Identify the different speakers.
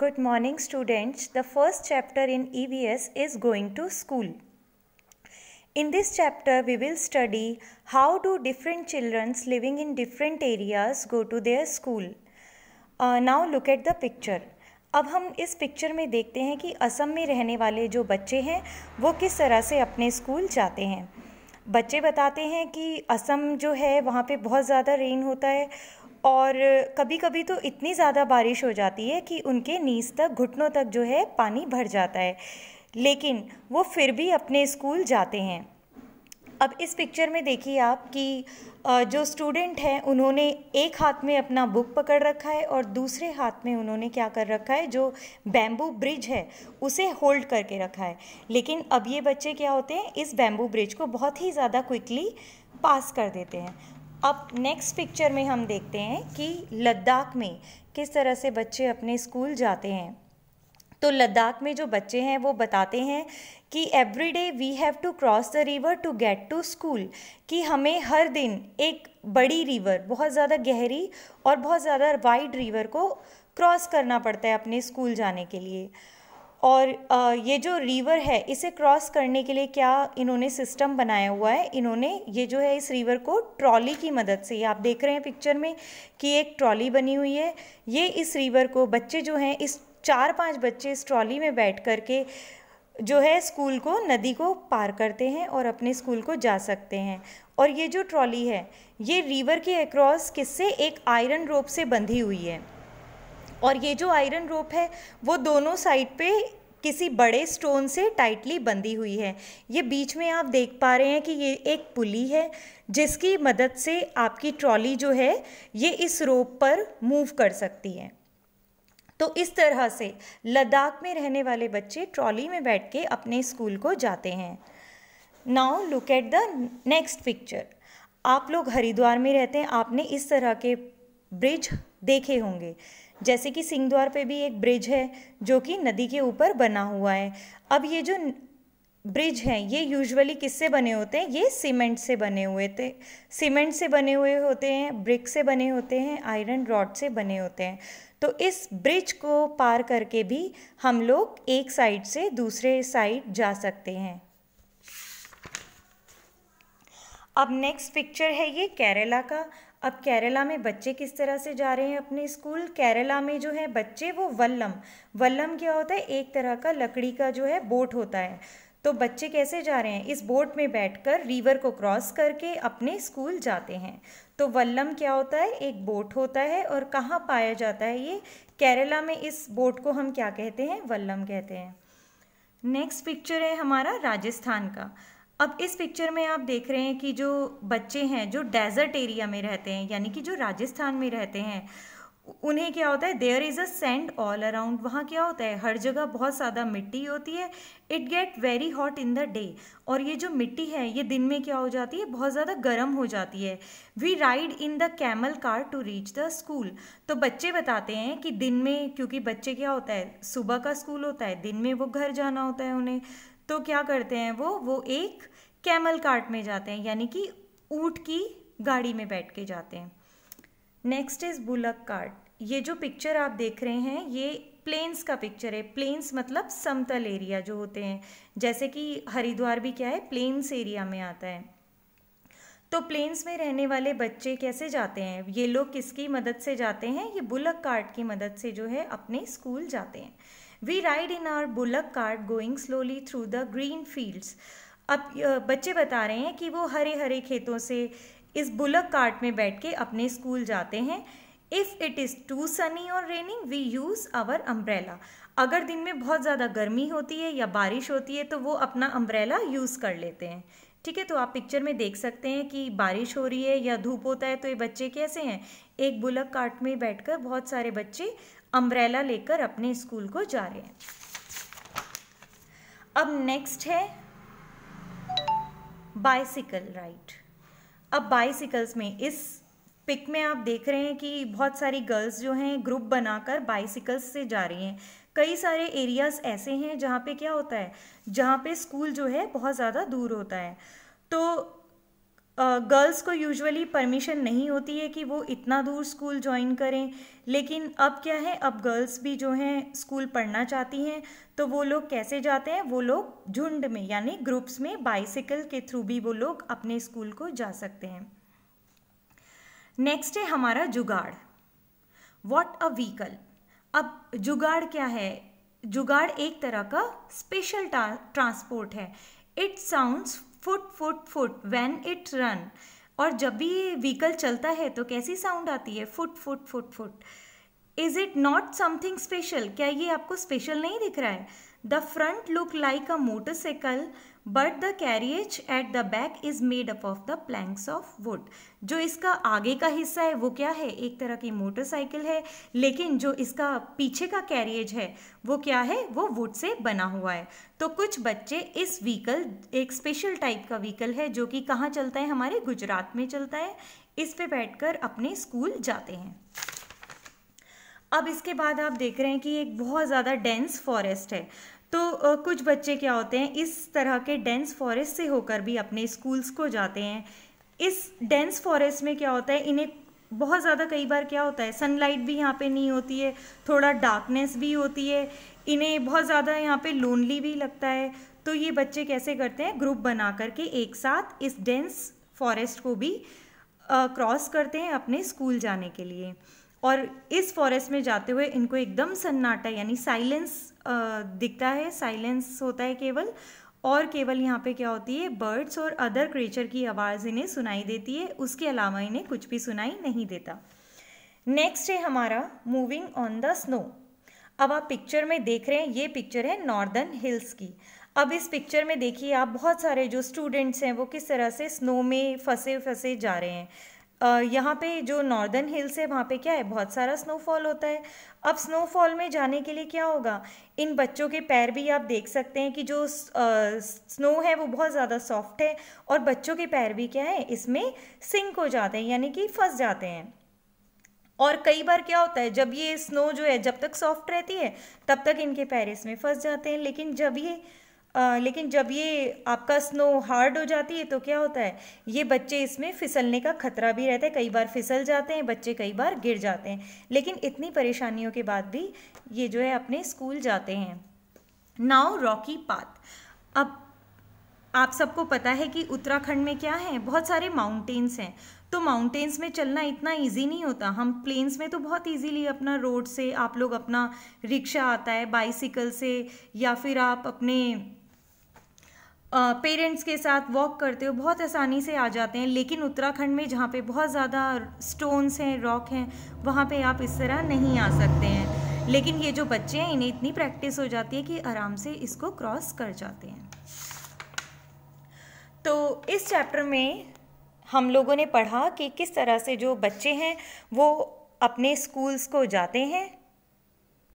Speaker 1: Good morning students. The first chapter in EBS is going to school. In this chapter we will study how do different children living in different areas go to their school. Uh, now look at the picture. अब हम इस picture में देखते हैं कि असम में रहने वाले जो बच्चे हैं वो किस तरह से अपने स्कूल जाते हैं बच्चे बताते हैं कि असम जो है वहाँ पे बहुत ज़्यादा रेन होता है और कभी कभी तो इतनी ज़्यादा बारिश हो जाती है कि उनके नीस तक घुटनों तक जो है पानी भर जाता है लेकिन वो फिर भी अपने स्कूल जाते हैं अब इस पिक्चर में देखिए आप कि जो स्टूडेंट हैं उन्होंने एक हाथ में अपना बुक पकड़ रखा है और दूसरे हाथ में उन्होंने क्या कर रखा है जो बैम्बू ब्रिज है उसे होल्ड करके रखा है लेकिन अब ये बच्चे क्या होते हैं इस बैम्बू ब्रिज को बहुत ही ज़्यादा क्विकली पास कर देते हैं अब नेक्स्ट पिक्चर में हम देखते हैं कि लद्दाख में किस तरह से बच्चे अपने स्कूल जाते हैं तो लद्दाख में जो बच्चे हैं वो बताते हैं कि every day we have to cross the river to get to school कि हमें हर दिन एक बड़ी रिवर बहुत ज़्यादा गहरी और बहुत ज़्यादा वाइड रिवर को क्रॉस करना पड़ता है अपने स्कूल जाने के लिए और ये जो रिवर है इसे क्रॉस करने के लिए क्या इन्होंने सिस्टम बनाया हुआ है इन्होंने ये जो है इस रिवर को ट्रॉली की मदद से ये आप देख रहे हैं पिक्चर में कि एक ट्रॉली बनी हुई है ये इस रिवर को बच्चे जो हैं इस चार पांच बच्चे इस ट्रॉली में बैठ कर के जो है स्कूल को नदी को पार करते हैं और अपने स्कूल को जा सकते हैं और ये जो ट्रॉली है ये रिवर के अक्रॉस किससे एक आयरन रोप से बंधी हुई है और ये जो आयरन रोप है वो दोनों साइड पे किसी बड़े स्टोन से टाइटली बंधी हुई है ये बीच में आप देख पा रहे हैं कि ये एक पुली है जिसकी मदद से आपकी ट्रॉली जो है ये इस रोप पर मूव कर सकती है तो इस तरह से लद्दाख में रहने वाले बच्चे ट्रॉली में बैठ के अपने स्कूल को जाते हैं now look at the next picture आप लोग हरिद्वार में रहते हैं आपने इस तरह के ब्रिज देखे होंगे जैसे कि सिंहद्वार पे भी एक ब्रिज है जो कि नदी के ऊपर बना हुआ है अब ये जो ब्रिज हैं ये यूजुअली किससे बने होते हैं ये सीमेंट से बने हुए थे सीमेंट से बने हुए होते हैं ब्रिक से बने होते हैं आयरन रॉड से बने होते हैं तो इस ब्रिज को पार करके भी हम लोग एक साइड से दूसरे साइड जा सकते हैं अब नेक्स्ट पिक्चर है ये केरला का अब केरला में बच्चे किस तरह से जा रहे हैं अपने स्कूल केरला में जो है बच्चे वो वल्लम वल्लम क्या होता है एक तरह का लकड़ी का जो है बोट होता है तो बच्चे कैसे जा रहे हैं इस बोट में बैठकर रिवर को क्रॉस करके अपने स्कूल जाते हैं तो वल्लम क्या होता है एक बोट होता है और कहाँ पाया जाता है ये केरला में इस बोट को हम क्या कहते हैं वल्लम कहते हैं नेक्स्ट पिक्चर है हमारा राजस्थान का अब इस पिक्चर में आप देख रहे हैं कि जो बच्चे हैं जो डेजर्ट एरिया में रहते हैं यानी कि जो राजस्थान में रहते हैं उन्हें क्या होता है there is a sand all around वहाँ क्या होता है हर जगह बहुत ज़्यादा मिट्टी होती है it get very hot in the day और ये जो मिट्टी है ये दिन में क्या हो जाती है बहुत ज़्यादा गर्म हो जाती है we ride in the camel car to reach the school तो बच्चे बताते हैं कि दिन में क्योंकि बच्चे क्या होता है सुबह का स्कूल होता है दिन में वो घर जाना होता है उन्हें तो क्या करते हैं वो वो एक कैमल कार्ट में जाते हैं यानी कि ऊँट की गाड़ी में बैठ के जाते हैं नेक्स्ट इज़ बुलक कार्ट ये जो पिक्चर आप देख रहे हैं ये प्लेन्स का पिक्चर है प्लेन्स मतलब समतल एरिया जो होते हैं जैसे कि हरिद्वार भी क्या है प्लेन्स एरिया में आता है तो प्लेन्स में रहने वाले बच्चे कैसे जाते हैं ये लोग किसकी मदद से जाते हैं ये बुलक कार्ट की मदद से जो है अपने स्कूल जाते हैं We ride in our bullock cart going slowly through the green fields. अब बच्चे बता रहे हैं कि वो हरे हरे खेतों से इस बुलक कार्ट में बैठ के अपने स्कूल जाते हैं if it is too sunny और raining we use our umbrella अगर दिन में बहुत ज़्यादा गर्मी होती है या बारिश होती है तो वो अपना अम्ब्रेला यूज़ कर लेते हैं ठीक है तो आप पिक्चर में देख सकते हैं कि बारिश हो रही है या धूप होता है तो ये बच्चे कैसे हैं एक बुलक कार्ट में बैठकर बहुत सारे बच्चे अम्ब्रेला लेकर अपने स्कूल को जा रहे हैं अब नेक्स्ट है बाइसिकल राइड अब बाइसिकल्स में इस पिक में आप देख रहे हैं कि बहुत सारी गर्ल्स जो हैं ग्रुप बनाकर बाइसिकल्स से जा रही हैं कई सारे एरियाज ऐसे हैं जहाँ पे क्या होता है जहाँ पे स्कूल जो है बहुत ज़्यादा दूर होता है तो गर्ल्स को यूजुअली परमिशन नहीं होती है कि वो इतना दूर स्कूल ज्वाइन करें लेकिन अब क्या है अब गर्ल्स भी जो हैं स्कूल पढ़ना चाहती हैं तो वो लोग कैसे जाते हैं वो लोग झुंड में यानी ग्रुप्स में बाइसिकल के थ्रू भी वो लोग अपने स्कूल को जा सकते हैं नेक्स्ट है हमारा जुगाड़ वॉट अ व्हीकल अब जुगाड़ क्या है जुगाड़ एक तरह का स्पेशल ट्रांसपोर्ट है it sounds phut phut phut when it run और जब भी ये व्हीकल चलता है तो कैसी साउंड आती है phut phut phut phut is it not something special क्या ये आपको स्पेशल नहीं दिख रहा है the front look like a motorcycle but the carriage at the back is made up of the planks of wood जो इसका आगे का हिस्सा है वो क्या है एक तरह की मोटरसाइकिल है लेकिन जो इसका पीछे का कैरिएज है वो क्या है वो वुड से बना हुआ है तो कुछ बच्चे इस व्हीकल एक स्पेशल टाइप का व्हीकल है जो कि कहाँ चलता है हमारे गुजरात में चलता है इस पे बैठकर अपने स्कूल जाते हैं अब इसके बाद आप देख रहे हैं कि एक बहुत ज़्यादा डेंस फॉरेस्ट है तो कुछ बच्चे क्या होते हैं इस तरह के डेंस फॉरेस्ट से होकर भी अपने स्कूल्स को जाते हैं इस डेंस फॉरेस्ट में क्या होता है इन्हें बहुत ज़्यादा कई बार क्या होता है सनलाइट भी यहाँ पे नहीं होती है थोड़ा डार्कनेस भी होती है इन्हें बहुत ज़्यादा यहाँ पे लोनली भी लगता है तो ये बच्चे कैसे करते हैं ग्रुप बना करके एक साथ इस डेंस फॉरेस्ट को भी क्रॉस करते हैं अपने स्कूल जाने के लिए और इस फॉरेस्ट में जाते हुए इनको एकदम सन्नाटा यानी साइलेंस दिखता है साइलेंस होता है केवल और केवल यहाँ पे क्या होती है बर्ड्स और अदर क्रिएचर की आवाज़ इन्हें सुनाई देती है उसके अलावा इन्हें कुछ भी सुनाई नहीं देता नेक्स्ट है हमारा मूविंग ऑन द स्नो अब आप पिक्चर में देख रहे हैं ये पिक्चर है नॉर्दर्न हिल्स की अब इस पिक्चर में देखिए आप बहुत सारे जो स्टूडेंट्स हैं वो किस तरह से स्नो में फंसे फंसे जा रहे हैं यहाँ पे जो नॉर्दर्न हिल्स है वहाँ पे क्या है बहुत सारा स्नोफॉल होता है अब स्नोफॉल में जाने के लिए क्या होगा इन बच्चों के पैर भी आप देख सकते हैं कि जो स्नो है वो बहुत ज़्यादा सॉफ्ट है और बच्चों के पैर भी क्या है इसमें सिंक हो जाते हैं यानी कि फंस जाते हैं और कई बार क्या होता है जब ये स्नो जो है जब तक सॉफ्ट रहती है तब तक इनके पैर इसमें फंस जाते हैं लेकिन जब ये आ, लेकिन जब ये आपका स्नो हार्ड हो जाती है तो क्या होता है ये बच्चे इसमें फिसलने का खतरा भी रहता है कई बार फिसल जाते हैं बच्चे कई बार गिर जाते हैं लेकिन इतनी परेशानियों के बाद भी ये जो है अपने स्कूल जाते हैं नाउ रॉकी पाथ अब आप सबको पता है कि उत्तराखंड में क्या है बहुत सारे माउंटेन्स हैं तो माउंटेन्स में चलना इतना इजी नहीं होता हम प्लेन्स में तो बहुत इजीली अपना रोड से आप लोग अपना रिक्शा आता है बाइसिकल से या फिर आप अपने पेरेंट्स के साथ वॉक करते हो बहुत आसानी से आ जाते हैं लेकिन उत्तराखंड में जहाँ पे बहुत ज़्यादा स्टोन्स हैं रॉक हैं वहाँ पे आप इस तरह नहीं आ सकते हैं लेकिन ये जो बच्चे हैं इन्हें इतनी प्रैक्टिस हो जाती है कि आराम से इसको क्रॉस कर जाते हैं तो इस चैप्टर में हम लोगों ने पढ़ा कि किस तरह से जो बच्चे हैं वो अपने स्कूल्स को जाते हैं